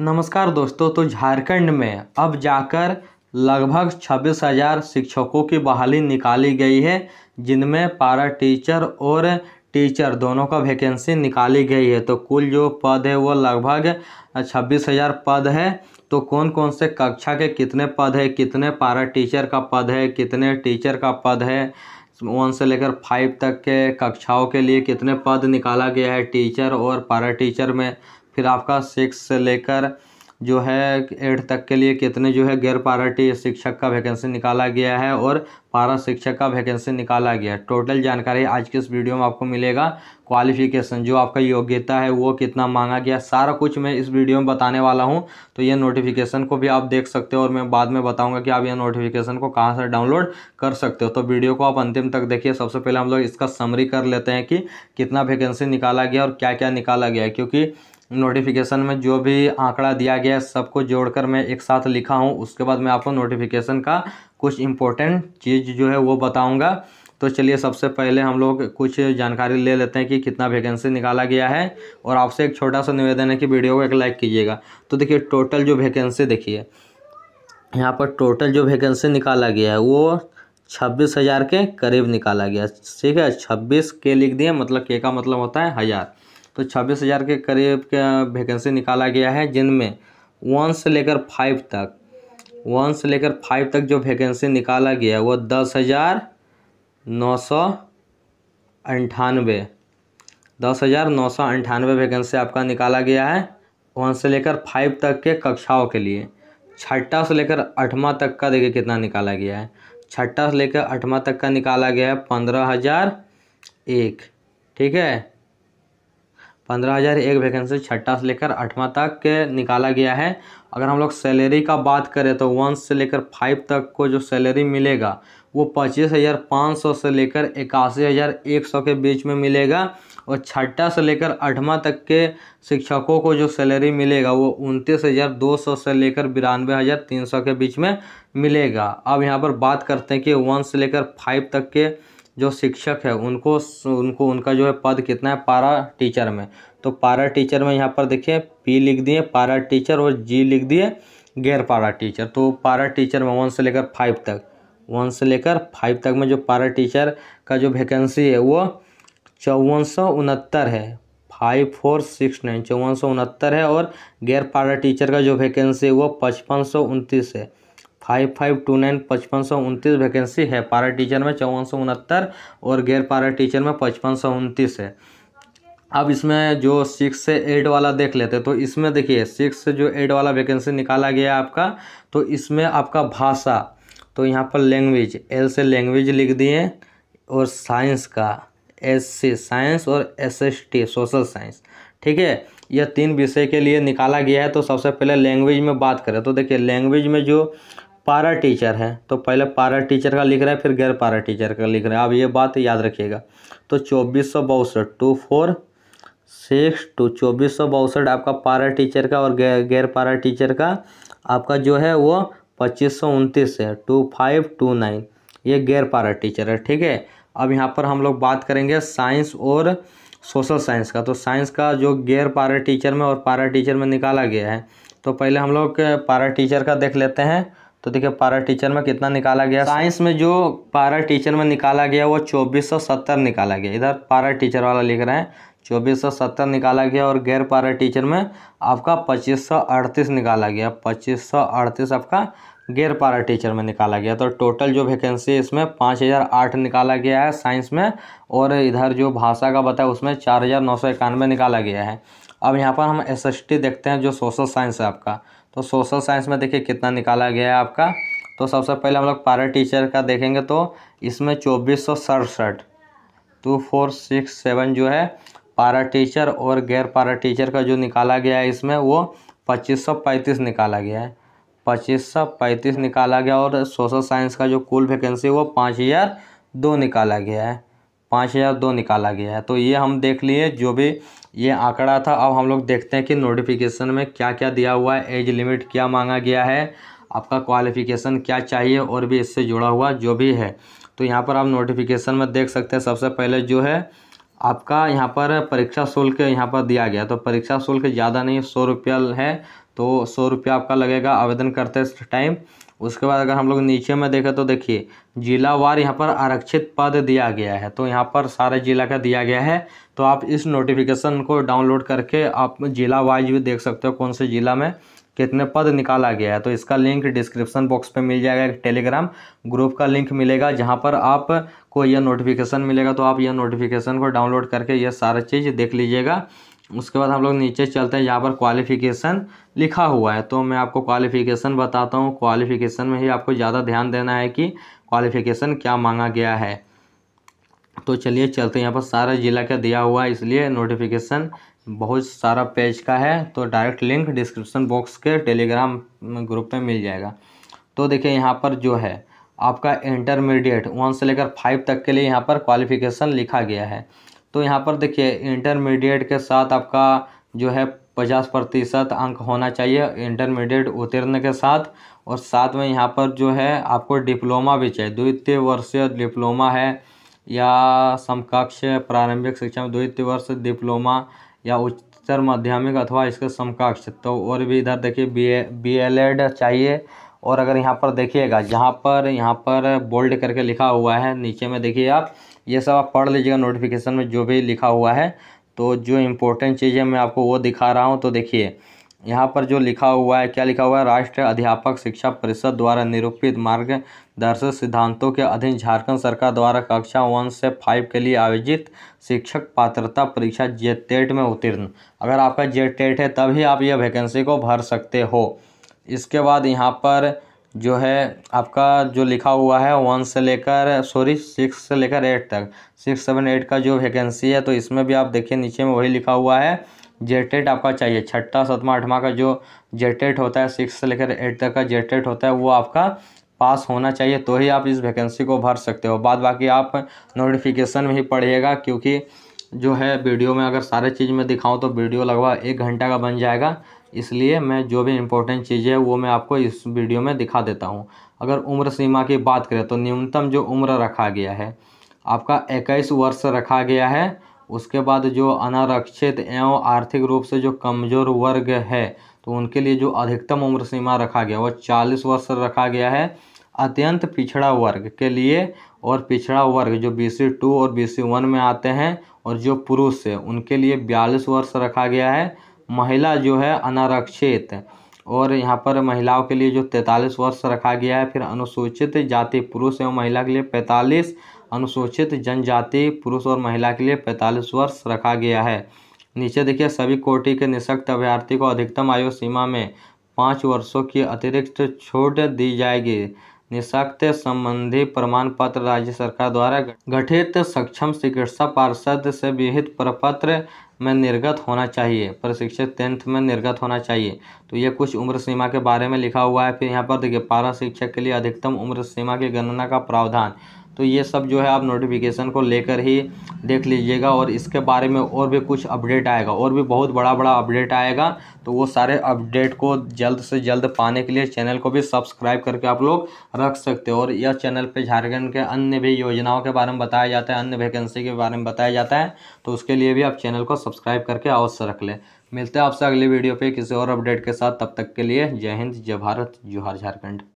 नमस्कार दोस्तों तो झारखंड में अब जाकर लगभग छब्बीस हज़ार शिक्षकों की बहाली निकाली गई है जिनमें पारा टीचर और टीचर दोनों का वैकेंसी निकाली गई है तो कुल जो पद है वो लगभग छब्बीस हज़ार पद है तो कौन कौन से कक्षा के कितने पद है कितने पारा टीचर का पद है कितने टीचर का पद है वन से लेकर फाइव तक के कक्षाओं के लिए कितने पद निकाला गया है टीचर और पारा टीचर में फिर आपका सिक्स से लेकर जो है एट तक के लिए कितने जो है गैर पार्टी शिक्षक का वैकेंसी निकाला गया है और पारा शिक्षक का वैकेंसी निकाला गया है टोटल जानकारी आज के इस वीडियो में आपको मिलेगा क्वालिफिकेशन जो आपका योग्यता है वो कितना मांगा गया सारा कुछ मैं इस वीडियो में बताने वाला हूँ तो ये नोटिफिकेशन को भी आप देख सकते हो और मैं बाद में बताऊँगा कि आप यह नोटिफिकेशन को कहाँ से डाउनलोड कर सकते हो तो वीडियो को आप अंतिम तक देखिए सबसे पहले हम लोग इसका समरी कर लेते हैं कि कितना वैकेंसी निकाला गया और क्या क्या निकाला गया क्योंकि नोटिफिकेशन में जो भी आंकड़ा दिया गया है सबको जोड़कर मैं एक साथ लिखा हूँ उसके बाद मैं आपको नोटिफिकेशन का कुछ इम्पोर्टेंट चीज़ जो है वो बताऊँगा तो चलिए सबसे पहले हम लोग कुछ जानकारी ले लेते हैं कि कितना वैकेंसी निकाला गया है और आपसे एक छोटा सा निवेदन है कि वीडियो को एक लाइक कीजिएगा तो देखिए टोटल जो वैकेंसी देखिए यहाँ पर टोटल जो वैकेंसी निकाला गया है वो छब्बीस हज़ार के करीब निकाला गया ठीक है छब्बीस के लिख दिए मतलब के का मतलब होता है हज़ार तो छब्बीस हज़ार के करीब वैकेंसी निकाला गया है जिनमें वन से लेकर फाइव तक वन से लेकर फाइव तक जो वैकेंसी निकाला गया वो दस हज़ार नौ सौ अंठानवे दस हज़ार नौ सौ अंठानवे वैकेंसी आपका निकाला गया है वन से लेकर फाइव तक के कक्षाओं के लिए छठा से लेकर आठवा तक का देखिए कितना निकाला गया है छठा से लेकर आठवा तक का निकाला गया है पंद्रह हज़ार एक ठीक है पंद्रह हज़ार एक वैकेंसी छठा से लेकर आठवां तक निकाला गया है अगर हम लोग सैलरी का बात करें तो वन से लेकर फाइव तक को जो सैलरी मिलेगा वो पच्चीस हज़ार पाँच सौ से लेकर इक्यासी हज़ार एक सौ के बीच में मिलेगा और छठा से लेकर आठवां तक के शिक्षकों को जो सैलरी मिलेगा वो उनतीस हज़ार दो सौ से लेकर बिरानवे हज़ार तीन सौ के बीच में मिलेगा अब यहाँ पर बात करते हैं कि वन से लेकर फाइव तक के जो शिक्षक है उनको उनको उनका जो है पद कितना है पारा टीचर में तो पारा टीचर में यहाँ पर देखिए पी लिख दिए पारा टीचर और जी लिख दिए गैर पारा टीचर तो पारा टीचर में वन से लेकर फाइव तक वन से लेकर फाइव तक में जो पारा टीचर का जो वैकेंसी है वो चौवन सौ उनहत्तर है फाइव फोर सिक्स नाइन चौवन सौ उनहत्तर है और गैर पारा टीचर का जो वैकेंसी है वो पचपन सौ उनतीस है फाइव फाइव टू नाइन पचपन सौ उनतीस वैकेंसी है पारा टीचर में चौवन सौ उनहत्तर और गैर पारा टीचर में पचपन सौ उनतीस है अब इसमें जो सिक्स से एट वाला देख लेते तो इसमें देखिए सिक्स से जो एट वाला वैकेंसी निकाला गया आपका तो इसमें आपका भाषा तो यहाँ पर लैंग्वेज एल से लैंग्वेज लिख दिए और साइंस का एस सी साइंस और S S T social science ठीक है यह तीन विषय के लिए निकाला गया है तो सबसे पहले लैंग्वेज में बात करें तो देखिए लैंग्वेज में जो पारा टीचर है तो पहले पारा टीचर का लिख रहा है फिर गैर पारा टीचर का लिख रहा है अब ये बात याद रखिएगा तो चौबीस सौ बासठ टू फोर सिक्स टू चौबीस सौ बासठ आपका पारा टीचर का और गैर पारा टीचर का आपका जो है वो पच्चीस सौ उनतीस है टू फाइव टू नाइन ये गैर पारा टीचर है ठीक है अब यहाँ पर हम लोग बात करेंगे साइंस और सोशल साइंस का तो साइंस का जो गैर पारा टीचर में और पारा टीचर में निकाला गया है तो पहले हम लोग पारा टीचर का देख लेते हैं तो देखिए पारा टीचर में कितना निकाला गया साइंस में जो पारा टीचर में निकाला गया वो चौबीस सौ सत्तर निकाला गया इधर पारा टीचर वाला लिख रहे हैं चौबीस सौ सत्तर निकाला गया और गैर पारा टीचर में आपका पच्चीस सौ अड़तीस निकाला गया पच्चीस सौ अड़तीस आपका गैर पारा टीचर में निकाला गया तो टोटल जो वैकेंसी इसमें पाँच हज़ार आठ निकाला गया है साइंस में और इधर जो भाषा का बताया उसमें चार हज़ार नौ सौ इक्यानवे निकाला गया है अब यहाँ पर हम एस एस टी देखते हैं जो सोशल साइंस है आपका तो सोशल साइंस में देखिए कितना निकाला गया है आपका तो सबसे पहले हम लोग पारा टीचर का देखेंगे तो इसमें चौबीस सौ सड़सठ टू फोर सिक्स सेवन जो है पारा टीचर और गैर पारा टीचर का जो निकाला गया है इसमें वो पच्चीस सौ पैंतीस निकाला गया है पच्चीस सौ पैंतीस निकाला गया और सोशल साइंस का जो कुल वैकेंसी वो पाँच हज़ार दो निकाला गया है पाँच हज़ार दो निकाला गया है तो ये हम देख लिए जो भी ये आंकड़ा था अब हम लोग देखते हैं कि नोटिफिकेशन में क्या क्या दिया हुआ है एज लिमिट क्या मांगा गया है आपका क्वालिफिकेशन क्या चाहिए और भी इससे जुड़ा हुआ जो भी है तो यहाँ पर आप नोटिफिकेशन में देख सकते हैं सबसे पहले जो है आपका यहाँ पर परीक्षा शुल्क यहाँ पर दिया गया तो परीक्षा शुल्क ज़्यादा नहीं सौ रुपया है तो सौ रुपया आपका लगेगा आवेदन करते टाइम उसके बाद अगर हम लोग नीचे में देखें तो देखिए जिला वार यहाँ पर आरक्षित पद दिया गया है तो यहाँ पर सारे जिला का दिया गया है तो आप इस नोटिफिकेशन को डाउनलोड करके आप जिला वाइज भी देख सकते हो कौन से ज़िला में कितने पद निकाला गया है तो इसका लिंक डिस्क्रिप्शन बॉक्स पे मिल जाएगा टेलीग्राम ग्रुप का लिंक मिलेगा जहाँ पर आप को यह नोटिफिकेशन मिलेगा तो आप यह नोटिफिकेशन को डाउनलोड करके यह सारा चीज़ देख लीजिएगा उसके बाद हम लोग नीचे चलते हैं जहाँ पर क्वालिफिकेशन लिखा हुआ है तो मैं आपको क्वालिफिकेशन बताता हूँ क्वालिफिकेशन में ही आपको ज़्यादा ध्यान देना है कि क्वालिफिकेशन क्या मांगा गया है तो चलिए चलते हैं यहाँ पर सारा ज़िला का दिया हुआ है इसलिए नोटिफिकेशन बहुत सारा पेज का है तो डायरेक्ट लिंक डिस्क्रिप्शन बॉक्स के टेलीग्राम ग्रुप में मिल जाएगा तो देखिए यहाँ पर जो है आपका इंटरमीडिएट वन से लेकर फाइव तक के लिए यहाँ पर क्वालिफिकेशन लिखा गया है तो यहाँ पर देखिए इंटरमीडिएट के साथ आपका जो है पचास प्रतिशत अंक होना चाहिए इंटरमीडिएट उत्तीर्ण के साथ और साथ में यहाँ पर जो है आपको डिप्लोमा भी चाहिए द्वितीय वर्षीय डिप्लोमा है या समकक्ष प्रारंभिक शिक्षा में द्वितीय वर्ष डिप्लोमा या उच्चतर माध्यमिक अथवा इसके समकक्ष तो और भी इधर देखिए B A B L Ed चाहिए और अगर यहाँ पर देखिएगा जहाँ पर यहाँ पर बोल्ड करके लिखा हुआ है नीचे में देखिए आप ये सब आप पढ़ लीजिएगा नोटिफिकेशन में जो भी लिखा हुआ है तो जो इम्पोर्टेंट चीज़ है मैं आपको वो दिखा रहा हूँ तो देखिए यहाँ पर जो लिखा हुआ है क्या लिखा हुआ है राष्ट्रीय अध्यापक शिक्षा परिषद द्वारा निरूपित मार्ग दर्शन सिद्धांतों के अधीन झारखंड सरकार द्वारा कक्षा वन से फाइव के लिए आयोजित शिक्षक पात्रता परीक्षा जे टेट e में उत्तीर्ण अगर आपका जे टेट e है तभी आप यह वैकेंसी को भर सकते हो इसके बाद यहाँ पर जो है आपका जो लिखा हुआ है वन से लेकर सॉरी सिक्स से लेकर एट तक सिक्स सेवन एट का जो वैकेंसी है तो इसमें भी आप देखिए नीचे में वही लिखा हुआ है जेटेट e आपका चाहिए छठा सतमा आठवां का जो जेटेट होता है सिक्स से लेकर एट तक का जेटेट होता है वो आपका पास होना चाहिए तो ही आप इस वैकेंसी को भर सकते हो बाद बाकी आप नोटिफिकेशन में ही पढ़िएगा क्योंकि जो है वीडियो में अगर सारे चीज़ में दिखाऊं तो वीडियो लगभग एक घंटा का बन जाएगा इसलिए मैं जो भी इम्पोर्टेंट चीज़ें है वो मैं आपको इस वीडियो में दिखा देता हूँ अगर उम्र सीमा की बात करें तो न्यूनतम जो उम्र रखा गया है आपका इक्कीस वर्ष रखा गया है उसके बाद जो अनारक्षित एवं आर्थिक रूप से जो कमज़ोर वर्ग है तो उनके लिए जो अधिकतम उम्र सीमा रखा गया वह चालीस वर्ष रखा गया है अत्यंत पिछड़ा वर्ग के लिए और पिछड़ा वर्ग जो बी सी टू और बी सी वन में आते हैं और जो पुरुष है उनके लिए बयालीस वर्ष रखा गया है महिला जो है अनारक्षित और यहाँ पर महिलाओं के लिए जो तैंतालीस वर्ष रखा गया है फिर अनुसूचित जाति पुरुष एवं महिला के लिए पैंतालीस अनुसूचित जनजाति पुरुष और महिला के लिए पैंतालीस वर्ष रखा गया है नीचे देखिए सभी कोटि के निशक्त अभ्यर्थी को अधिकतम आयु सीमा में पाँच वर्षों की अतिरिक्त छूट दी जाएगी निशक्त संबंधी प्रमाण पत्र राज्य सरकार द्वारा गठित सक्षम चिकित्सा पार्षद से विहित प्रपत्र में निर्गत होना चाहिए प्रशिक्षित टेंथ में निर्गत होना चाहिए तो ये कुछ उम्र सीमा के बारे में लिखा हुआ है फिर यहाँ पर देखिए पारा शिक्षक के लिए अधिकतम उम्र सीमा की गणना का प्रावधान तो ये सब जो है आप नोटिफिकेशन को लेकर ही देख लीजिएगा और इसके बारे में और भी कुछ अपडेट आएगा और भी बहुत बड़ा बड़ा अपडेट आएगा तो वो सारे अपडेट को जल्द से जल्द पाने के लिए चैनल को भी सब्सक्राइब करके आप लोग रख सकते हो और यह चैनल पर झारखंड के अन्य भी योजनाओं के बारे में बताया जाता है अन्य वैकेंसी के बारे में बताया जाता है तो उसके लिए भी आप चैनल को सब्सक्राइब करके अवश्य रख लें मिलते हैं आपसे अगले वीडियो पर किसी और अपडेट के साथ तब तक के लिए जय हिंद जय भारत जोहार झारखंड